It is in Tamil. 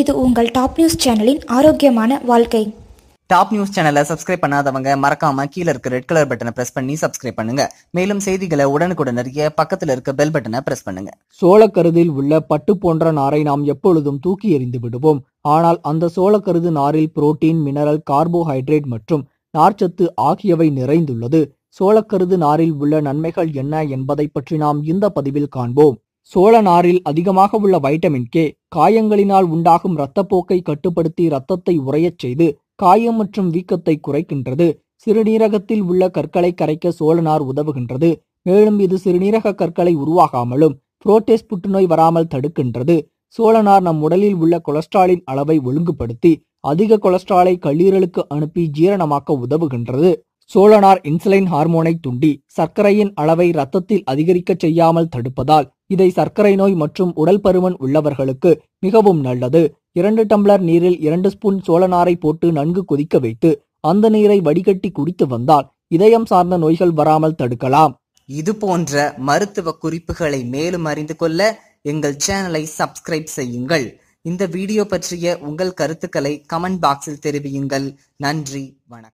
இது உங்கள் டாப் நியூஸ் சேனலின் ஆரோக்கியமான வாழ்க்கை டாப் நியூஸ் சேனலை சப்ஸ்கிரைப் பண்ணாதவங்க மறக்காம கீழே இருக்க ரெட் கலர் பட்டனை பிரஸ் பண்ணி சப்ஸ்கிரைப் பண்ணுங்க மேலும் செய்திகளை உடனுக்குடன் அறிய பக்கத்தில் இருக்க பெல் பட்டனை பிரஸ் பண்ணுங்க சோளக்கருதில் உள்ள பட்டு போன்ற நாரை நாம் எப்பொழுதும் தூக்கி எறிந்து விடுவோம் ஆனால் அந்த சோளக்கருது நாரில் புரோட்டீன் மினரல் கார்போஹைட்ரேட் மற்றும் நார்ச்சத்து ஆகியவை நிறைந்துள்ளது சோளக்கருது நாரில் உள்ள நன்மைகள் என்ன என்பதை பற்றி நாம் இந்த பதிவில் காண்போம் சோழநாரில் அதிகமாக உள்ள வைட்டமின் கே காயங்களினால் உண்டாகும் இரத்தப்போக்கை கட்டுப்படுத்தி இரத்தத்தை உறையச் செய்து காயம் மற்றும் வீக்கத்தை குறைக்கின்றது சிறுநீரகத்தில் உள்ள கற்களை கரைக்க சோழனார் உதவுகின்றது மேலும் இது சிறுநீரக கற்களை உருவாகாமலும் புரோட்டேஸ் புற்றுநோய் வராமல் தடுக்கின்றது சோழனார் நம் உடலில் உள்ள கொலஸ்ட்ராலின் அளவை ஒழுங்குபடுத்தி அதிக கொலஸ்ட்ராலை கல்லீரலுக்கு அனுப்பி ஜீரணமாக்க உதவுகின்றது சோழனார் இன்சுலின் ஹார்மோனை துண்டி சர்க்கரையின் அளவை இரத்தத்தில் அதிகரிக்க செய்யாமல் தடுப்பதால் இதை சர்க்கரை நோய் மற்றும் உடல் பருமன் உள்ளவர்களுக்கு மிகவும் நல்லது இரண்டு டம்ளர் நீரில் இரண்டு ஸ்பூன் சோளநாரை போட்டு நன்கு கொதிக்க வைத்து அந்த நீரை வடிகட்டி குடித்து வந்தால் இதயம் சார்ந்த நோய்கள் வராமல் தடுக்கலாம் இது போன்ற மருத்துவ குறிப்புகளை மேலும் அறிந்து கொள்ள எங்கள் சேனலை சப்ஸ்கிரைப் செய்யுங்கள் இந்த வீடியோ பற்றிய உங்கள் கருத்துக்களை கமெண்ட் பாக்ஸில் தெரிவியுங்கள் நன்றி வணக்கம்